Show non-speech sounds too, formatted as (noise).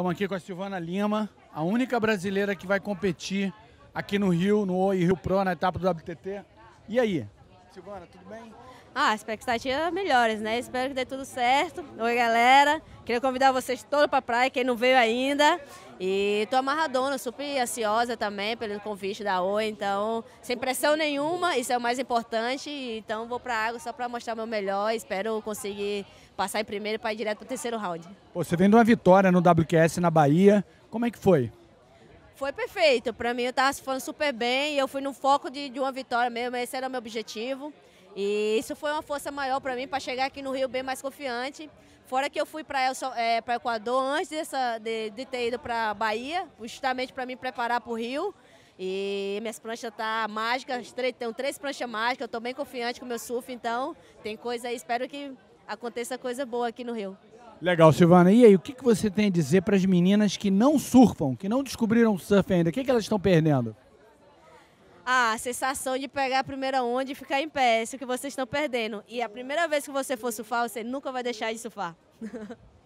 Estamos aqui com a Silvana Lima, a única brasileira que vai competir aqui no Rio, no Oi Rio Pro, na etapa do WTT. E aí, Silvana, tudo bem? Ah, expectativas é melhores, né? Espero que dê tudo certo. Oi, galera. Queria convidar vocês todos para a praia, quem não veio ainda. E tô amarradona, super ansiosa também pelo convite da Oi, então, sem pressão nenhuma, isso é o mais importante. Então, vou para a água só para mostrar meu melhor. Espero conseguir passar em primeiro para ir direto para o terceiro round. Pô, você vem de uma vitória no WQS na Bahia. Como é que foi? Foi perfeito. Para mim, eu estava se falando super bem e eu fui no foco de, de uma vitória mesmo. Esse era o meu objetivo. E isso foi uma força maior para mim, para chegar aqui no Rio bem mais confiante. Fora que eu fui para é, o Equador antes dessa, de, de ter ido para Bahia, justamente para me preparar para o Rio. E minhas pranchas tá mágicas, tenho três pranchas mágicas, eu estou bem confiante com o meu surf, então tem coisa aí, espero que aconteça coisa boa aqui no Rio. Legal, Silvana. E aí, o que, que você tem a dizer para as meninas que não surfam, que não descobriram surf ainda? O que, que elas estão perdendo? Ah, a sensação de pegar a primeira onda e ficar em pé, é isso que vocês estão perdendo. E a primeira vez que você for surfar, você nunca vai deixar de surfar. (laughs)